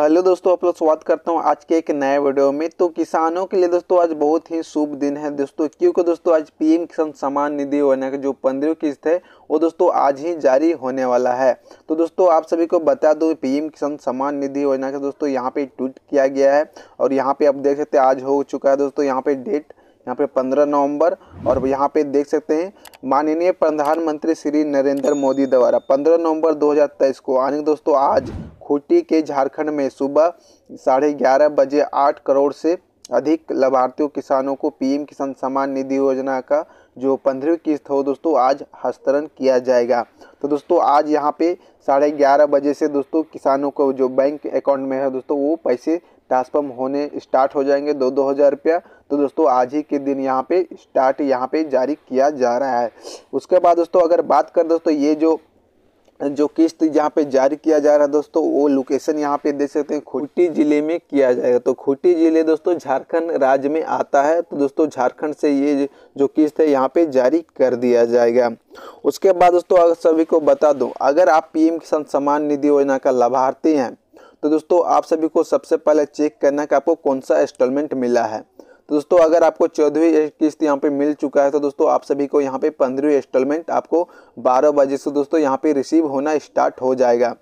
hello दोस्तों आप लोग स्वागत करता हूँ आज के एक नए वीडियो में तो किसानों के लिए दोस्तों आज बहुत ही शुभ दिन है दोस्तों क्योंकि दोस्तों आज पीएम किसान सम्मान निधि योजना का जो पंद्रह किस्त है वो दोस्तों आज ही जारी होने वाला है तो दोस्तों आप सभी को बता दो पीएम किसान सम्मान निधि योजना का दोस्तों यहाँ पे ट्वीट किया गया है और यहाँ पे आप देख सकते हैं आज हो चुका है दोस्तों यहाँ पे डेट यहाँ पे 15 नवंबर और यहाँ पे देख सकते हैं माननीय प्रधानमंत्री श्री नरेंद्र मोदी द्वारा 15 नवंबर 2023 को यानी दोस्तों आज खूंटी के झारखंड में सुबह साढ़े ग्यारह बजे आठ करोड़ से अधिक लाभार्थियों किसानों को पीएम किसान सम्मान निधि योजना का जो पंद्रहवीं किस्त हो दोस्तों आज हस्तरण किया जाएगा तो दोस्तों आज यहाँ पे साढ़े ग्यारह बजे से दोस्तों किसानों को जो बैंक अकाउंट में है दोस्तों वो पैसे ट्रांसफर्म होने स्टार्ट हो जाएंगे दो दो हज़ार रुपया तो दोस्तों आज ही के दिन यहाँ पे स्टार्ट यहाँ पे जारी किया जा रहा है उसके बाद दोस्तों अगर बात कर दोस्तों ये जो जो किस्त यहाँ पे जारी किया जा रहा है दोस्तों वो लोकेशन यहाँ पे देख सकते हैं खूंटी जिले में किया जाएगा तो खूंटी जिले दोस्तों झारखंड राज्य में आता है तो दोस्तों झारखंड से ये जो किस्त है यहाँ पे जारी कर दिया जाएगा उसके बाद दोस्तों अगर सभी को बता दूँ अगर आप पीएम किसान सम्मान निधि योजना का लाभार्थी हैं तो दोस्तों आप सभी को सबसे पहले चेक करना कि आपको कौन सा इंस्टॉलमेंट मिला है तो दोस्तों अगर आपको चौदहवीं किस्त यहाँ पे मिल चुका है तो दोस्तों आप सभी को यहाँ पे पंद्रहवीं इंस्टॉलमेंट आपको बारह बजे से दोस्तों यहाँ पे रिसीव होना स्टार्ट हो जाएगा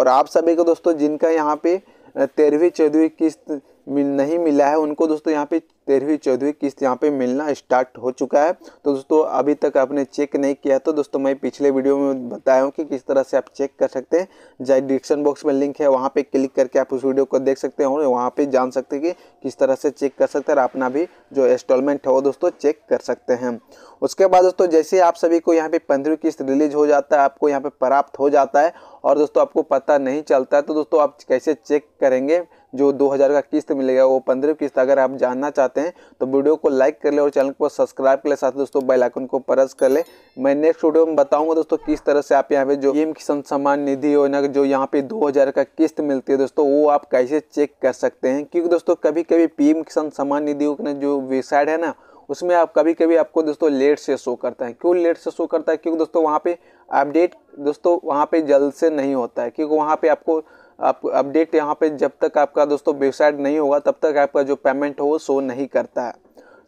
और आप सभी को दोस्तों जिनका यहाँ पे तेरहवीं चौदहवीं किस्त मिल नहीं मिला है उनको दोस्तों यहाँ पे तेरहवीं चौदहवीं किस्त यहाँ पे मिलना स्टार्ट हो चुका है तो दोस्तों अभी तक आपने चेक नहीं किया तो दोस्तों मैं पिछले वीडियो में बताया हूँ कि किस तरह से आप चेक कर सकते हैं जहाँ डिस्क्रिप्शन बॉक्स में लिंक है वहाँ पे क्लिक करके आप उस वीडियो को देख सकते हैं और वहाँ पर जान सकते हैं कि किस तरह से चेक कर सकते हैं और अपना भी जो इंस्टॉलमेंट है वो दोस्तों चेक कर सकते हैं उसके बाद दोस्तों जैसे आप सभी को यहाँ पे पंद्रहवीं किस्त रिलीज हो जाता है आपको यहाँ पे प्राप्त हो जाता है और दोस्तों आपको पता नहीं चलता है तो दोस्तों आप कैसे चेक करेंगे जो 2000 का किस्त मिलेगा वो पंद्रह किस्त अगर आप जानना चाहते हैं तो वीडियो को लाइक कर ले और चैनल को सब्सक्राइब कर ले साथ दोस्तों बेलाइकन को प्रेस कर ले मैं नेक्स्ट वीडियो में बताऊँगा दोस्तों किस तरह से आप यहाँ पे जो एम किसान सम्मान निधि योजना जो यहाँ पे 2000 का किस्त मिलती है दोस्तों वो आप कैसे चेक कर सकते हैं क्योंकि दोस्तों कभी कभी पीएम किसान सम्मान निधि योजना जो वेबसाइट है ना उसमें आप कभी कभी आपको दोस्तों लेट से शो करता है क्यों लेट से शो करता है क्योंकि दोस्तों वहाँ पे अपडेट दोस्तों वहाँ पे जल्द से नहीं होता है क्योंकि वहाँ पे आपको आप अपडेट यहाँ पे जब तक आपका दोस्तों वेबसाइट नहीं होगा तब तक आपका जो पेमेंट हो शो नहीं करता है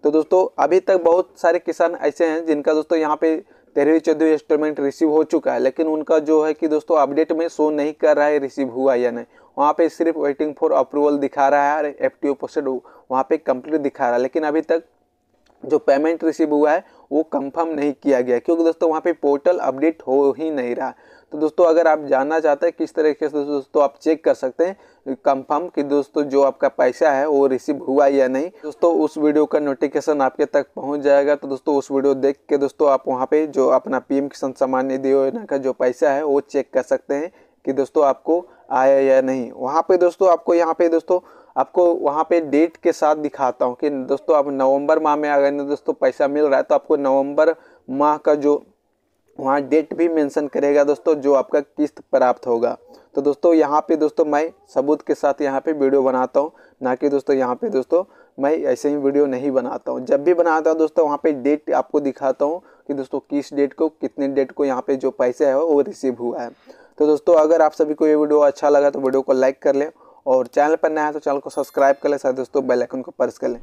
तो दोस्तों अभी तक बहुत सारे किसान ऐसे हैं जिनका दोस्तों यहाँ पे तेरहवीं चौदहवीं इंस्टॉलमेंट रिसीव हो चुका है लेकिन उनका जो है कि दोस्तों अपडेट में शो नहीं कर रहा है रिसीव हुआ या नहीं वहाँ पे सिर्फ वेटिंग फॉर अप्रूवल दिखा रहा है और एफ टी ओ प्रोसेड वहाँ पे कंप्लीट दिखा रहा है लेकिन अभी तक जो पेमेंट रिसीव हुआ है वो कंफर्म नहीं किया गया क्योंकि दोस्तों वहाँ पे पोर्टल अपडेट हो ही नहीं रहा तो दोस्तों अगर आप जानना चाहते हैं किस तरीके से दोस्तों आप चेक कर सकते हैं कंफर्म कि दोस्तों जो आपका पैसा है वो रिसीव हुआ या नहीं दोस्तों उस वीडियो का नोटिफिकेशन आपके तक पहुंच जाएगा तो दोस्तों उस वीडियो देख के दोस्तों आप वहाँ पे जो अपना एम किसान सम्मान निधि योजना का जो पैसा है वो चेक कर सकते हैं कि दोस्तों आपको आया या नहीं वहाँ पे दोस्तों आपको यहाँ पे दोस्तों आपको वहाँ पे डेट के साथ दिखाता हूँ कि दोस्तों आप नवंबर माह में अगर दोस्तों पैसा मिल रहा है तो आपको नवंबर माह का जो वहाँ डेट भी मेंशन करेगा दोस्तों जो आपका किस्त प्राप्त होगा तो दोस्तों यहाँ पे दोस्तों मैं सबूत के साथ यहाँ पे वीडियो बनाता हूँ ना कि दोस्तों यहाँ पे दोस्तों मैं ऐसे ही वीडियो नहीं बनाता हूँ जब भी बनाता हूँ दोस्तों वहाँ पे डेट आपको दिखाता हूँ कि दोस्तों किस डेट को कितने डेट को यहाँ पे जो पैसे है वो रिसीव हुआ है तो दोस्तों अगर आप सभी को ये वीडियो अच्छा लगा तो वीडियो को लाइक कर लें और चैनल पर नया है तो चैनल को सब्सक्राइब कर लें सारे दोस्तों बेल आइकन को प्रेस कर लें